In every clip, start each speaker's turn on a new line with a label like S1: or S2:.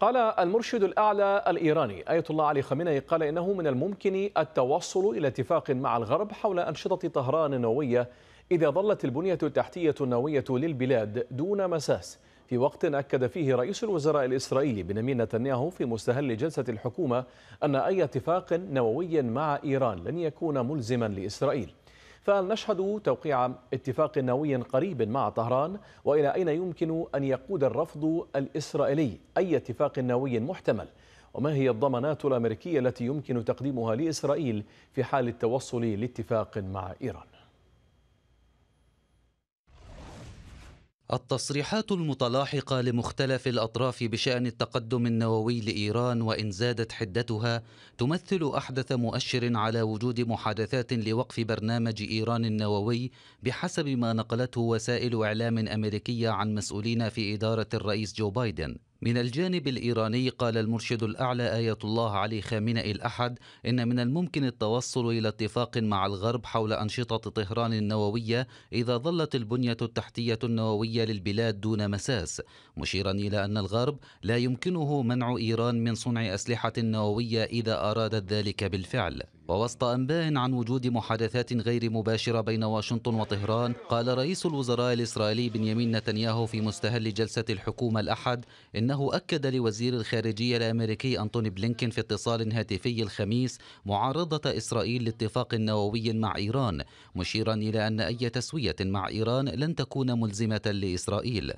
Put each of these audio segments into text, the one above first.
S1: قال المرشد الأعلى الإيراني آية الله علي خامنئي قال إنه من الممكن التوصل إلى اتفاق مع الغرب حول أنشطة طهران النووية إذا ظلت البنية التحتية النووية للبلاد دون مساس في وقت أكد فيه رئيس الوزراء الإسرائيلي بنيامين نتنياهو في مستهل جلسة الحكومة أن أي اتفاق نووي مع إيران لن يكون ملزما لإسرائيل فنشهد توقيع اتفاق نووي قريب مع طهران وإلى أين يمكن أن يقود الرفض الإسرائيلي أي اتفاق نووي محتمل وما هي الضمانات الأمريكية التي يمكن تقديمها لإسرائيل في حال التوصل لاتفاق مع إيران
S2: التصريحات المتلاحقة لمختلف الأطراف بشأن التقدم النووي لإيران وإن زادت حدتها تمثل أحدث مؤشر على وجود محادثات لوقف برنامج إيران النووي بحسب ما نقلته وسائل إعلام أمريكية عن مسؤولين في إدارة الرئيس جو بايدن من الجانب الإيراني قال المرشد الأعلى آية الله علي خامنئي الأحد إن من الممكن التوصل إلى اتفاق مع الغرب حول أنشطة طهران النووية إذا ظلت البنية التحتية النووية للبلاد دون مساس مشيرا إلى أن الغرب لا يمكنه منع إيران من صنع أسلحة نووية إذا أرادت ذلك بالفعل ووسط أنباء عن وجود محادثات غير مباشرة بين واشنطن وطهران قال رئيس الوزراء الإسرائيلي بنيامين نتنياهو في مستهل جلسة الحكومة الأحد إنه أكد لوزير الخارجية الأمريكي أنتوني بلينكين في اتصال هاتفي الخميس معارضة إسرائيل لاتفاق نووي مع إيران مشيرا إلى أن أي تسوية مع إيران لن تكون ملزمة لإسرائيل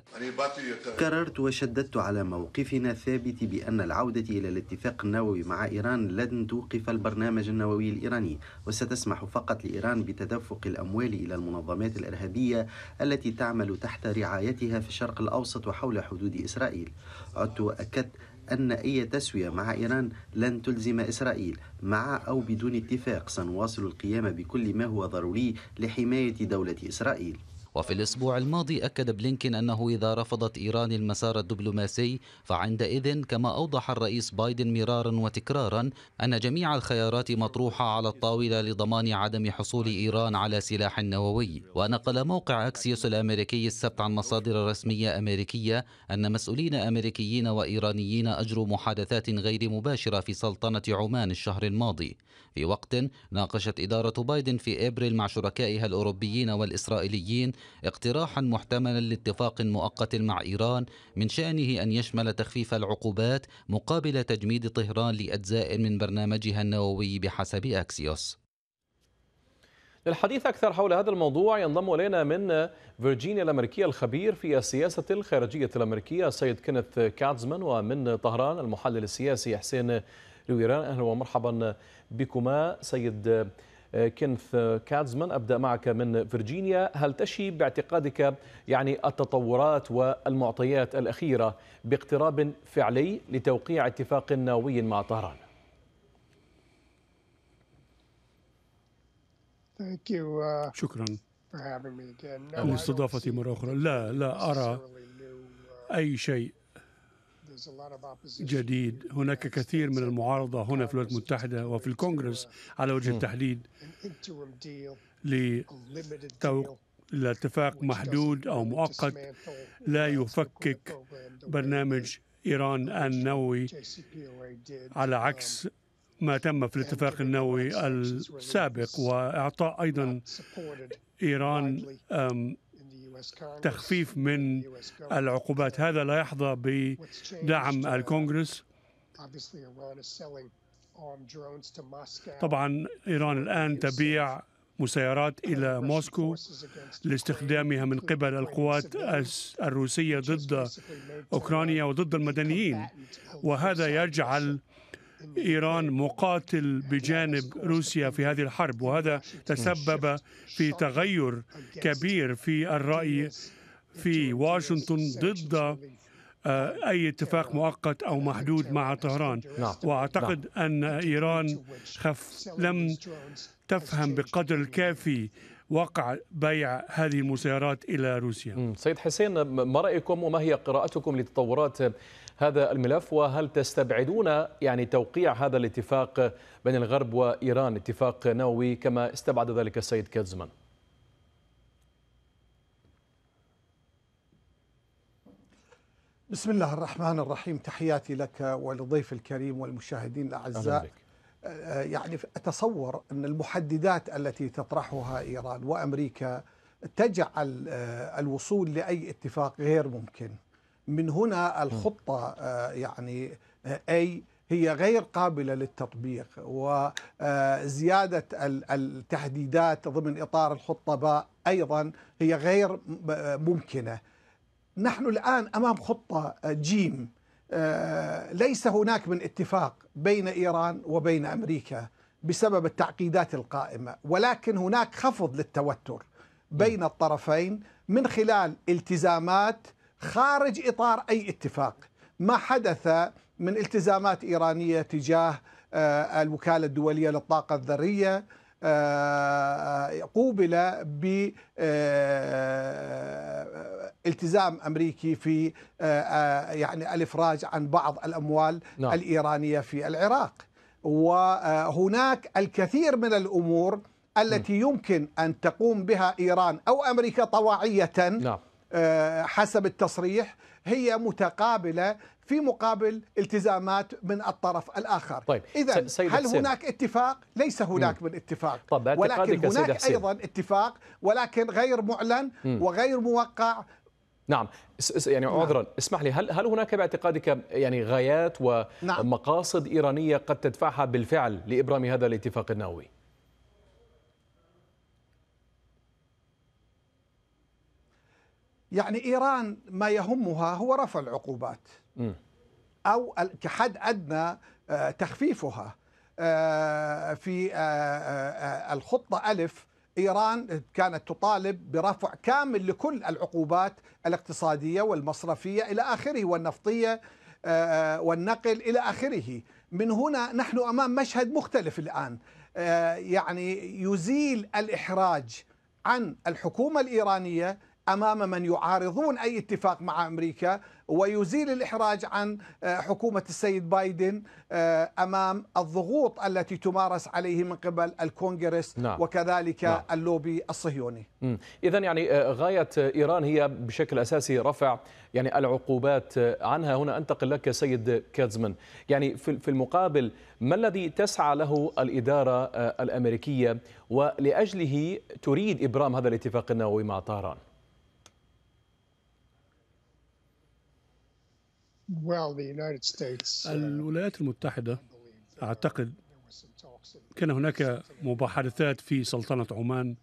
S2: قررت وشددت على موقفنا الثابت بأن العودة إلى الاتفاق النووي مع إيران لن توقف البرنامج النووي النووي الإيراني وستسمح فقط لإيران بتدفق الأموال إلى المنظمات الإرهابية التي تعمل تحت رعايتها في الشرق الأوسط وحول حدود إسرائيل عدت وأكدت أن أي تسوية مع إيران لن تلزم إسرائيل مع أو بدون اتفاق سنواصل القيام بكل ما هو ضروري لحماية دولة إسرائيل وفي الأسبوع الماضي أكد بلينكين أنه إذا رفضت إيران المسار الدبلوماسي فعندئذ كما أوضح الرئيس بايدن مرارا وتكرارا أن جميع الخيارات مطروحة على الطاولة لضمان عدم حصول إيران على سلاح نووي ونقل موقع أكسيوس الأمريكي السبت عن مصادر رسمية أمريكية أن مسؤولين أمريكيين وإيرانيين أجروا محادثات غير مباشرة في سلطنة عمان الشهر الماضي في وقت ناقشت إدارة بايدن في إبريل مع شركائها الأوروبيين والإسرائيليين اقتراحا محتملا لاتفاق مؤقت مع إيران من شأنه أن يشمل تخفيف العقوبات مقابل تجميد طهران لأجزاء من برنامجها النووي بحسب أكسيوس
S1: للحديث أكثر حول هذا الموضوع ينضم إلينا من فيرجينيا الأمريكية الخبير في السياسة الخارجية الأمريكية السيد كينيث كاتزمان ومن طهران المحلل السياسي حسين لويران أهلا ومرحبا بكما سيد آه، كينث كاتزمان أبدأ معك من فرجينيا هل تشي باعتقادك يعني التطورات والمعطيات الأخيرة باقتراب فعلي لتوقيع اتفاق نووي مع طهران
S3: uh, شكرا للاستضافة مرة أخرى لا لا أرى uh, أي شيء جديد هناك كثير من المعارضة هنا في الولايات المتحدة وفي الكونغرس uh, على وجه التحديد لاتفاق محدود أو مؤقت لا يفكك برنامج إيران uh, النووي على um, عكس ما تم في الاتفاق النووي السابق وإعطاء أيضا إيران تخفيف من العقوبات هذا لا يحظى بدعم الكونغرس طبعا ايران الان تبيع مسيرات الى موسكو لاستخدامها من قبل القوات الروسيه ضد اوكرانيا وضد المدنيين وهذا يجعل إيران مقاتل بجانب روسيا في هذه الحرب وهذا تسبب في تغير كبير في الرأي في واشنطن ضد آه، أي اتفاق مؤقت أو محدود مع طهران نعم. وأعتقد نعم. أن إيران خف لم تفهم بقدر الكافي وقع بيع هذه المسيرات إلى روسيا سيد
S1: حسين ما رأيكم وما هي قراءتكم لتطورات هذا الملف وهل تستبعدون يعني توقيع هذا الاتفاق بين الغرب وإيران اتفاق نووي كما استبعد ذلك السيد كاتزمان
S4: بسم الله الرحمن الرحيم تحياتي لك ولضيف الكريم والمشاهدين الأعزاء آه، يعني أتصور أن المحددات التي تطرحها إيران وأمريكا تجعل آه، الوصول لأي اتفاق غير ممكن من هنا الخطة آه، يعني أي آه، هي غير قابلة للتطبيق وزيادة آه، التحديدات ضمن إطار الخطة باء أيضا هي غير ممكنة نحن الآن أمام خطة جيم ليس هناك من اتفاق بين إيران وبين أمريكا بسبب التعقيدات القائمة ولكن هناك خفض للتوتر بين الطرفين من خلال التزامات خارج إطار أي اتفاق ما حدث من التزامات إيرانية تجاه آه، الوكالة الدولية للطاقة الذرية آه، آه، قوبل بالتزام امريكي في يعني الافراج عن بعض الاموال نعم. الايرانيه في العراق وهناك الكثير من الامور التي يمكن ان تقوم بها ايران او امريكا طواعيه نعم. آه، حسب التصريح هي متقابلة في مقابل التزامات من الطرف الآخر طيب. إذا هل حسين. هناك اتفاق؟ ليس هناك مم. من اتفاق طب ولكن هناك حسين. أيضا اتفاق ولكن غير معلن مم. وغير
S1: موقع نعم يعني نعم. عذرا نعم. اسمح لي هل هل هناك باعتقادك يعني غايات نعم. ومقاصد نعم. ايرانيه قد تدفعها بالفعل لابرام هذا الاتفاق النووي؟
S4: يعني إيران ما يهمها هو رفع العقوبات أو كحد أدنى آه، تخفيفها آه، في آه، الخطة ألف إيران كانت تطالب برفع كامل لكل العقوبات الاقتصادية والمصرفية إلى آخره والنفطية والنقل إلى آخره من هنا نحن أمام مشهد مختلف الآن يعني يزيل الإحراج عن الحكومة الإيرانية امام من يعارضون اي اتفاق مع امريكا ويزيل الاحراج عن آه، حكومه السيد بايدن آه، امام الضغوط التي تمارس عليه من قبل الكونغرس نعم. وكذلك نعم. اللوبي الصهيوني.
S1: اذا يعني آه، غايه ايران هي بشكل اساسي رفع يعني العقوبات عنها هنا انتقل لك سيد كاتزمان يعني في المقابل ما الذي تسعى له الاداره الامريكيه ولاجله تريد ابرام هذا الاتفاق النووي مع طهران؟
S3: Uh, الولايات المتحدة أعتقد كان هناك مباحثات في سلطنة عمان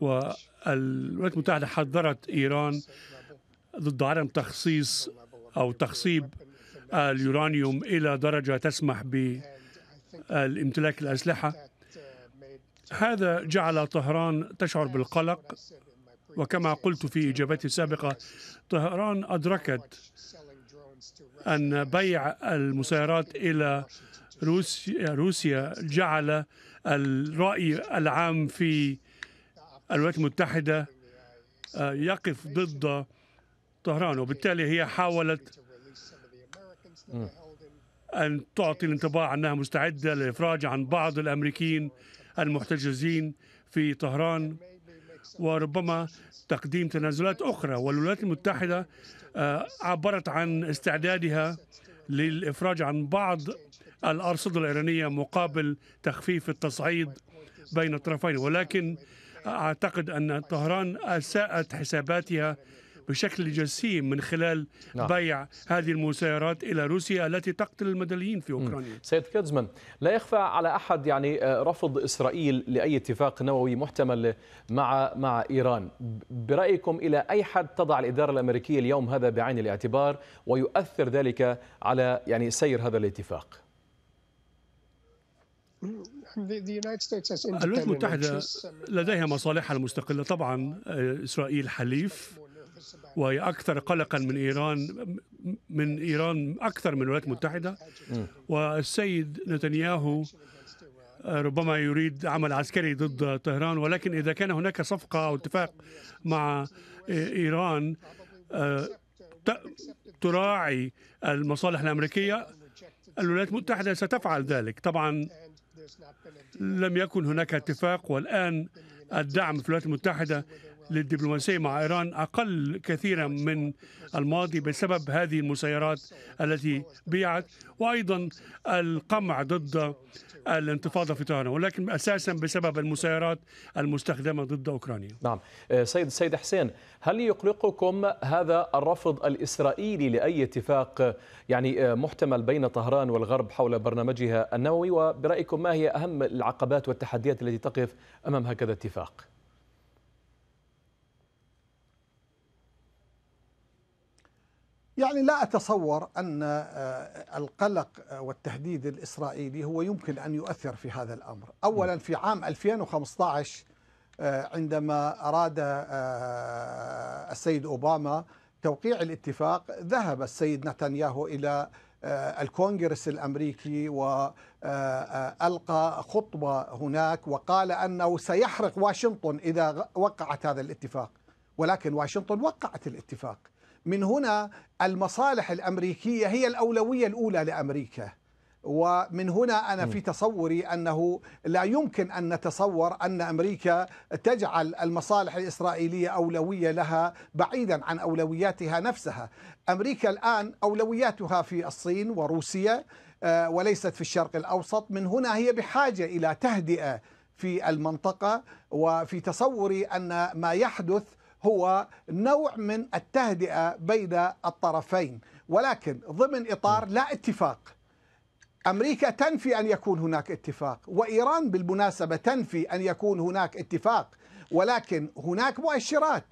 S3: والولايات المتحدة حذرت إيران ضد عدم تخصيص أو تخصيب اليورانيوم إلى درجة تسمح بالامتلاك الأسلحة هذا جعل طهران تشعر بالقلق وكما قلت في إجابتي السابقة طهران أدركت أن بيع المسيرات إلى روسيا, روسيا جعل الرأي العام في الولايات المتحدة آه، يقف ضد طهران وبالتالي هي حاولت أن تعطي الانطباع أنها مستعدة للإفراج عن بعض الأمريكيين المحتجزين في طهران وربما تقديم تنازلات أخرى والولايات المتحدة آه، عبرت عن استعدادها للإفراج عن بعض الأرصدة الإيرانية مقابل تخفيف التصعيد بين الطرفين ولكن أعتقد أن طهران أساءت حساباتها بشكل جسيم من خلال نعم. بيع هذه المسيرات إلى روسيا التي تقتل المدنيين في أوكرانيا سيد كيرزمان
S1: لا يخفى على أحد يعني آه، رفض إسرائيل لأي اتفاق نووي محتمل مع مع إيران برأيكم إلى أي حد تضع الإدارة الأمريكية اليوم هذا بعين الاعتبار ويؤثر ذلك على يعني سير هذا الاتفاق
S3: الولايات المتحدة لديها مصالحها المستقلة طبعا آه، إسرائيل حليف وهي أكثر قلقا من إيران من إيران أكثر من الولايات المتحدة والسيد نتنياهو ربما يريد عمل عسكري ضد طهران ولكن إذا كان هناك صفقة أو اتفاق مع إيران تراعي المصالح الأمريكية الولايات المتحدة ستفعل ذلك طبعا لم يكن هناك اتفاق والآن الدعم في الولايات المتحدة للدبلوماسية مع إيران أقل كثيرا من الماضي بسبب هذه المسيرات التي بيعت وأيضا القمع ضد الانتفاضة في طهران ولكن أساسا بسبب المسيرات المستخدمة ضد أوكرانيا
S1: نعم آه، سيد سيد حسين هل يقلقكم هذا الرفض الإسرائيلي لأي اتفاق يعني آه، محتمل بين طهران والغرب حول برنامجها النووي وبرأيكم ما هي أهم العقبات والتحديات التي تقف أمام هكذا اتفاق
S4: يعني لا أتصور أن آه، القلق آه، والتهديد الإسرائيلي هو يمكن أن يؤثر في هذا الأمر أولا في عام 2015 آه، عندما أراد السيد أوباما توقيع الاتفاق ذهب السيد نتنياهو إلى الكونغرس الامريكي والقى خطبه هناك وقال انه سيحرق واشنطن اذا وقعت هذا الاتفاق ولكن واشنطن وقعت الاتفاق من هنا المصالح الأمريكية هي الأولوية الأولى لأمريكا ومن هنا أنا في تصوري أنه لا يمكن أن نتصور أن أمريكا تجعل المصالح الإسرائيلية أولوية لها بعيدا عن أولوياتها نفسها أمريكا الآن أولوياتها في الصين وروسيا آه، وليست في الشرق الأوسط من هنا هي بحاجة إلى تهدئة في المنطقة وفي تصوري أن ما يحدث هو نوع من التهدئة بين الطرفين ولكن ضمن إطار لا اتفاق أمريكا تنفي أن يكون هناك اتفاق وإيران بالمناسبة تنفي أن يكون هناك اتفاق ولكن هناك مؤشرات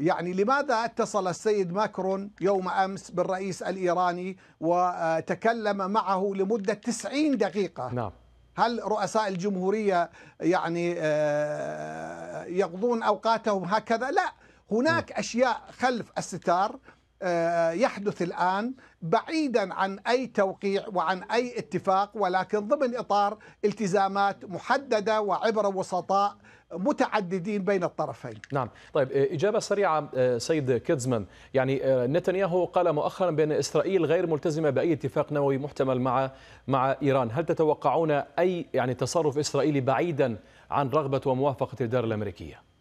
S4: يعني لماذا اتصل السيد ماكرون يوم أمس بالرئيس الإيراني وتكلم معه لمدة 90 دقيقة نعم. هل رؤساء الجمهورية يعني آه، يقضون أوقاتهم هكذا؟ لا هناك أشياء خلف الستار آه، يحدث الآن بعيدا عن أي توقيع وعن أي اتفاق ولكن ضمن إطار التزامات محددة وعبر وسطاء متعددين بين الطرفين
S1: نعم طيب آه، إجابة سريعة آه، سيد كيدزمان يعني نتنياهو قال مؤخرا بأن إسرائيل غير ملتزمة بأي اتفاق نووي محتمل مع مع إيران هل تتوقعون أي يعني تصرف إسرائيلي بعيدا عن رغبة وموافقة الإدارة الأمريكية؟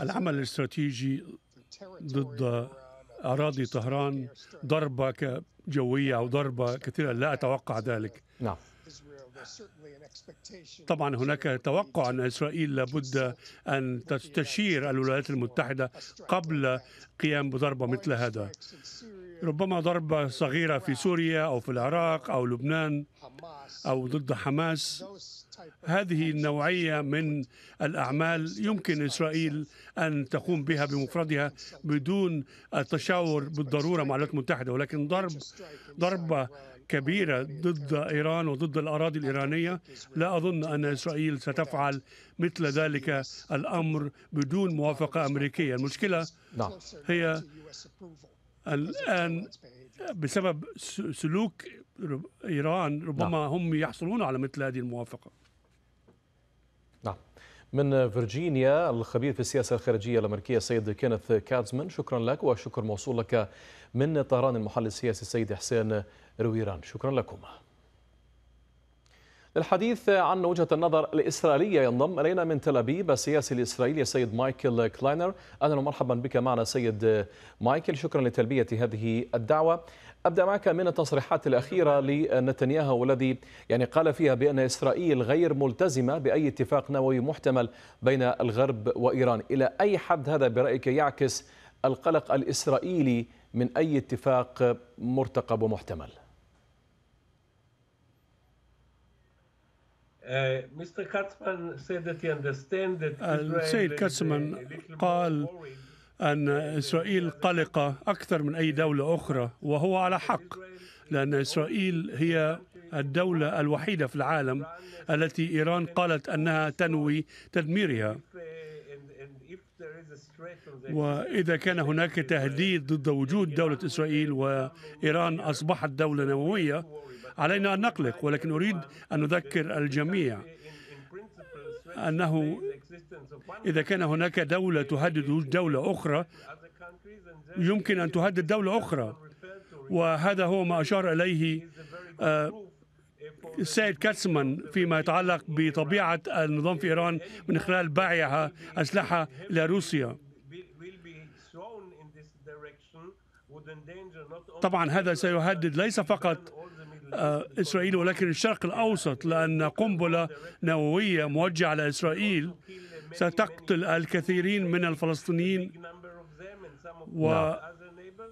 S3: العمل الاستراتيجي ضد أراضي طهران ضربة جوية أو ضربة كثيرة لا أتوقع ذلك نعم. طبعا هناك توقع ان اسرائيل لابد ان تستشير الولايات المتحده قبل قيام بضربه مثل هذا ربما ضربه صغيره في سوريا او في العراق او لبنان او ضد حماس هذه النوعية من الأعمال يمكن إسرائيل أن تقوم بها بمفردها بدون التشاور بالضرورة مع الولايات المتحدة ولكن ضرب ضربة كبيرة ضد إيران وضد الأراضي الإيرانية لا أظن أن إسرائيل ستفعل مثل ذلك الأمر بدون موافقة أمريكية المشكلة نعم. هي الآن بسبب سلوك إيران نعم. ربما نعم. هم يحصلون على مثل هذه الموافقة
S1: نعم من فرجينيا الخبير في السياسة الخارجية الأمريكية السيد كينيث كاتزمان شكرا لك وشكر موصول لك من طهران المحلل السياسي السيد حسين رويران شكرا لكم الحديث عن وجهة النظر الإسرائيلية ينضم إلينا من تل أبيب السياسي الإسرائيلي السيد مايكل كلاينر أهلا ومرحبا بك معنا سيد مايكل شكرا لتلبية هذه الدعوة ابدا معك من التصريحات الاخيره لنتنياهو والذي يعني قال فيها بان اسرائيل غير ملتزمه باي اتفاق نووي محتمل بين الغرب وايران، الى اي حد هذا برايك يعكس القلق الاسرائيلي من اي اتفاق مرتقب ومحتمل؟
S3: السيد uh, كاتسمان uh, uh, قال أن إسرائيل قلقة أكثر من أي دولة أخرى وهو على حق لأن إسرائيل هي الدولة الوحيدة في العالم التي إيران قالت أنها تنوي تدميرها وإذا كان هناك تهديد ضد وجود دولة إسرائيل وإيران أصبحت دولة نووية علينا أن نقلق ولكن أريد أن نذكر الجميع أنه إذا كان هناك دولة تهدد دولة أخرى يمكن أن تهدد دولة أخرى وهذا هو ما أشار إليه السيد آه، كاتسمان فيما يتعلق بطبيعة النظام في إيران من خلال بيعها أسلحة إلى روسيا طبعا هذا سيهدد ليس فقط آه، إسرائيل ولكن الشرق الأوسط لأن قنبلة نووية موجهة على إسرائيل ستقتل الكثيرين من الفلسطينيين و نعم.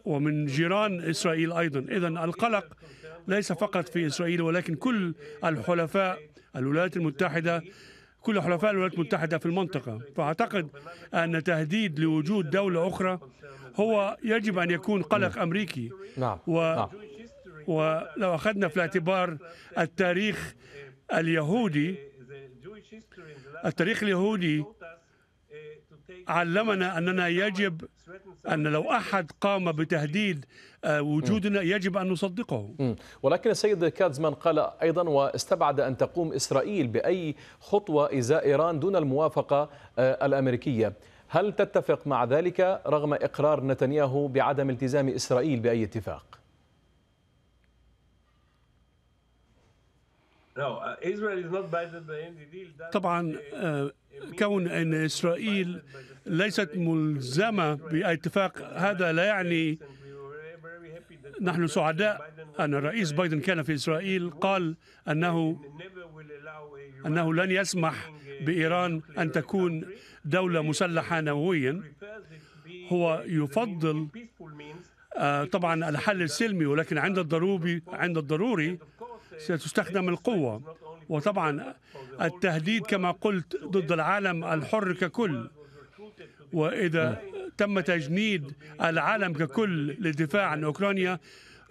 S3: ومن جيران إسرائيل أيضا إذا القلق ليس فقط في إسرائيل ولكن كل الحلفاء الولايات المتحدة كل حلفاء الولايات المتحدة في المنطقة فأعتقد أن تهديد لوجود دولة أخرى هو يجب أن يكون قلق أمريكي نعم. و... نعم. ولو أخذنا في الاعتبار التاريخ اليهودي التاريخ اليهودي علمنا أننا يجب أن لو أحد قام بتهديد آه، وجودنا يجب أن نصدقه ولكن السيد كاتزمان قال أيضا واستبعد أن
S1: تقوم إسرائيل بأي خطوة إزاء إيران دون الموافقة آه، الأمريكية هل تتفق مع ذلك رغم إقرار نتنياهو بعدم التزام إسرائيل بأي
S3: اتفاق؟ Uh, طبعا آه، كون ان اسرائيل ليست ملزمه باتفاق هذا لا يعني نحن سعداء ان الرئيس بايدن كان في اسرائيل قال انه انه لن يسمح بايران ان تكون دوله مسلحه نوويا هو يفضل آه، طبعا الحل السلمي ولكن عند الضروري عند الضروري ستستخدم القوة وطبعا التهديد كما قلت ضد العالم الحر ككل وإذا تم تجنيد العالم ككل للدفاع عن أوكرانيا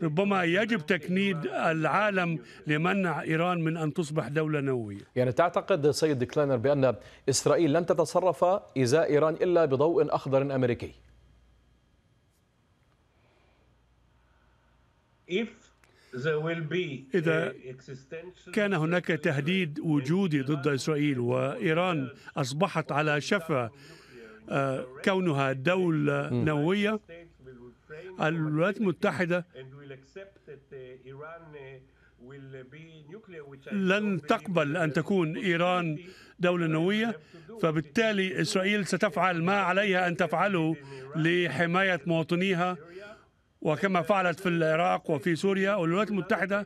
S3: ربما يجب تكنيد العالم لمنع إيران من أن تصبح دولة نووية
S1: يعني تعتقد سيد كلينر بأن إسرائيل لن تتصرف إزاء إيران إلا بضوء أخضر أمريكي
S3: If إذا كان هناك تهديد وجودي ضد إسرائيل وإيران أصبحت على شفا آه، كونها دولة نووية الولايات المتحدة uh, uh, uh, لن تقبل أن تكون إيران دولة نووية فبالتالي إسرائيل ستفعل ما عليها أن تفعله لحماية مواطنيها وكما فعلت في العراق وفي سوريا والولايات المتحدة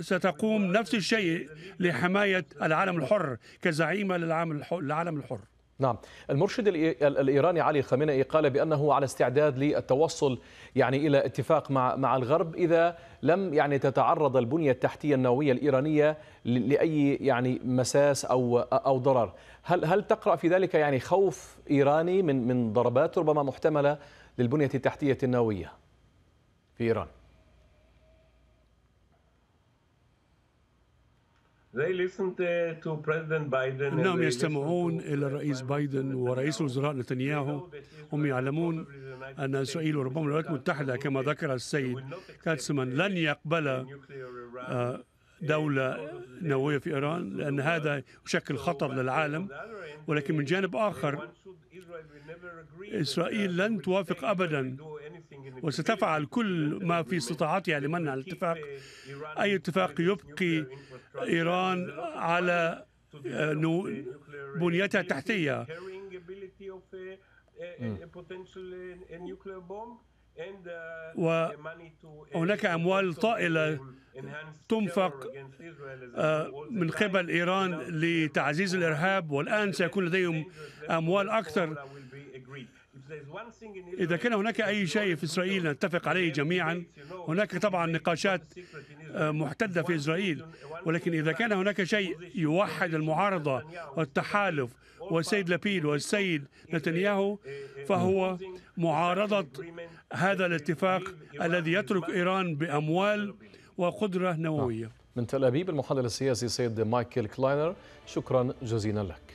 S3: ستقوم نفس الشيء لحماية العالم الحر كزعيمة للعالم الحر نعم المرشد
S1: الإيراني علي خامنئي قال بأنه على استعداد للتوصل يعني إلى اتفاق مع مع الغرب إذا لم يعني تتعرض البنية التحتية النووية الإيرانية لأي يعني مساس أو أو ضرر هل هل تقرأ في ذلك يعني خوف إيراني من من ضربات ربما محتملة للبنية التحتية النووية
S3: في إيران إنهم يستمعون إلى الرئيس بايدن ورئيس الوزراء نتنياهو هم يعلمون أن إسرائيل وربما الولايات المتحدة كما ذكر السيد كاتسمان لن يقبل آه، دولة نووية في إيران لأن هذا uh, يشكل خطر للعالم ولكن من جانب آخر إسرائيل uh, لن توافق أبدا وستفعل كل ما في استطاعتها لمنع الاتفاق uh, أي اتفاق يبقي إيران على uh, بنيتها التحتية وهناك أموال طائلة تنفق آه، من قبل إيران لتعزيز الإرهاب والآن سيكون لديهم أموال أكثر إذا كان هناك أي شيء في إسرائيل نتفق عليه جميعا هناك طبعا نقاشات آه، محتدة في إسرائيل ولكن إذا كان هناك شيء يوحد المعارضة والتحالف والسيد لابيل والسيد نتنياهو فهو معارضة هذا الاتفاق الذي يترك إيران بأموال وقدرة نووية
S1: نعم. من تل أبيب المحلل السياسي سيد مايكل كلاينر شكرا جزيلا لك